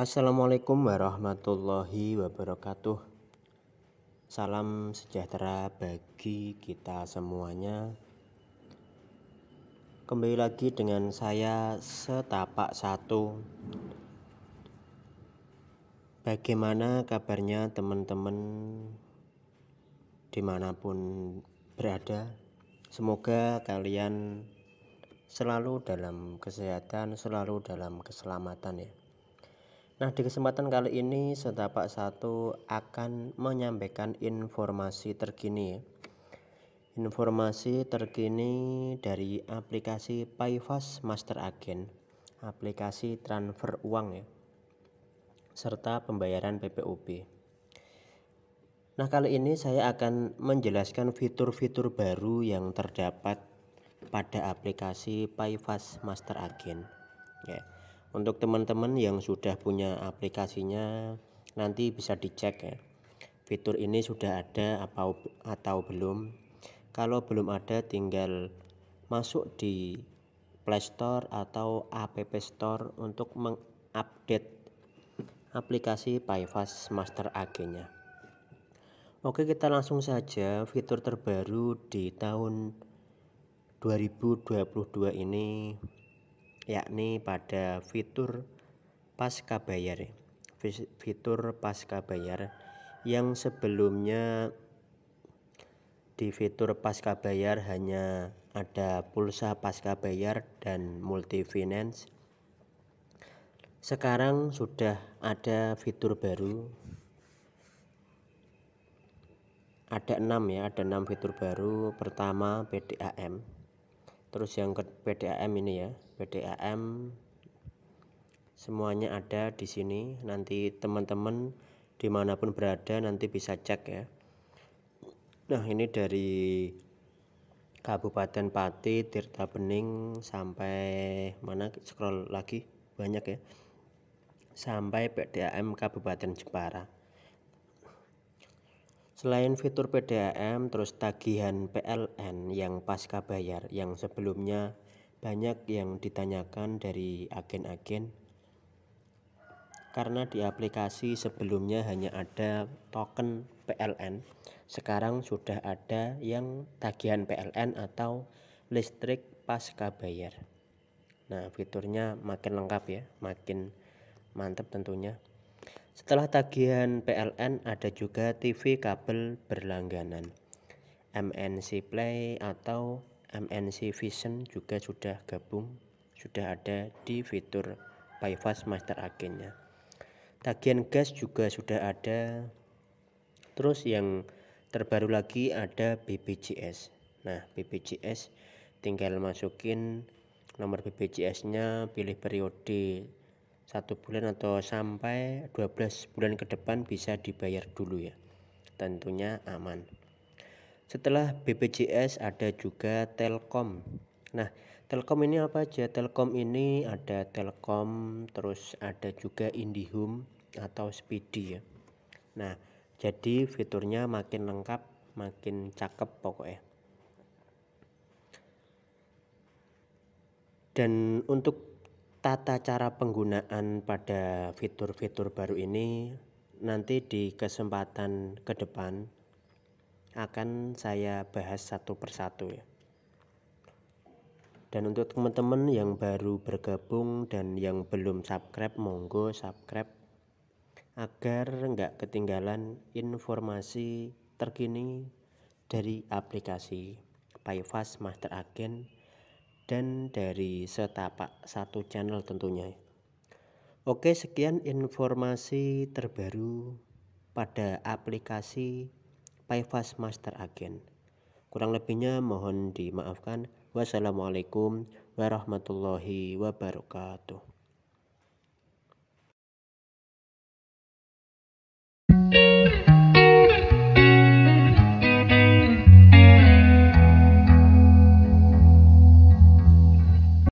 Assalamualaikum warahmatullahi wabarakatuh. Salam sejahtera bagi kita semuanya. Kembali lagi dengan saya setapak satu. Bagaimana kabarnya teman-teman dimanapun berada? Semoga kalian selalu dalam kesehatan, selalu dalam keselamatan ya. Nah, di kesempatan kali ini setapak satu akan menyampaikan informasi terkini. Informasi terkini dari aplikasi Payfast Master Agent, aplikasi transfer uang ya, serta pembayaran PPOB. Nah, kali ini saya akan menjelaskan fitur-fitur baru yang terdapat pada aplikasi Payfast Master Agent. Ya. Yeah untuk teman-teman yang sudah punya aplikasinya nanti bisa dicek ya fitur ini sudah ada apa atau belum kalau belum ada tinggal masuk di Play Store atau App Store untuk mengupdate aplikasi Pivas Master AG nya Oke kita langsung saja fitur terbaru di tahun 2022 ini yakni pada fitur pasca bayar fitur pasca bayar yang sebelumnya di fitur pasca bayar hanya ada pulsa pasca bayar dan multi finance sekarang sudah ada fitur baru ada enam ya ada enam fitur baru pertama PDAM terus yang ke PDAM ini ya PDAM semuanya ada di sini nanti teman-teman dimanapun berada nanti bisa cek ya nah ini dari Kabupaten Pati Tirta Bening sampai mana scroll lagi banyak ya sampai PDAM Kabupaten Jepara Selain fitur PDAM, terus tagihan PLN yang pasca bayar yang sebelumnya banyak yang ditanyakan dari agen-agen karena di aplikasi sebelumnya hanya ada token PLN sekarang sudah ada yang tagihan PLN atau listrik pasca bayar nah fiturnya makin lengkap ya makin mantap tentunya setelah tagihan PLN ada juga TV kabel berlangganan. MNC Play atau MNC Vision juga sudah gabung, sudah ada di fitur bypass master agennya. Tagihan gas juga sudah ada. Terus yang terbaru lagi ada BPJS. Nah, BPJS tinggal masukin nomor BPJS-nya, pilih periode satu bulan atau sampai 12 bulan ke depan bisa dibayar dulu ya tentunya aman setelah BPJS ada juga Telkom nah Telkom ini apa aja Telkom ini ada Telkom terus ada juga IndiHome atau Speedy ya nah jadi fiturnya makin lengkap makin cakep pokoknya dan untuk tata cara penggunaan pada fitur-fitur baru ini nanti di kesempatan ke depan akan saya bahas satu persatu ya. Dan untuk teman-teman yang baru bergabung dan yang belum subscribe, monggo subscribe agar nggak ketinggalan informasi terkini dari aplikasi Payfast Master Agent dan dari setapak satu channel tentunya. Oke, sekian informasi terbaru pada aplikasi Payfast Master Agent. Kurang lebihnya mohon dimaafkan. Wassalamualaikum warahmatullahi wabarakatuh.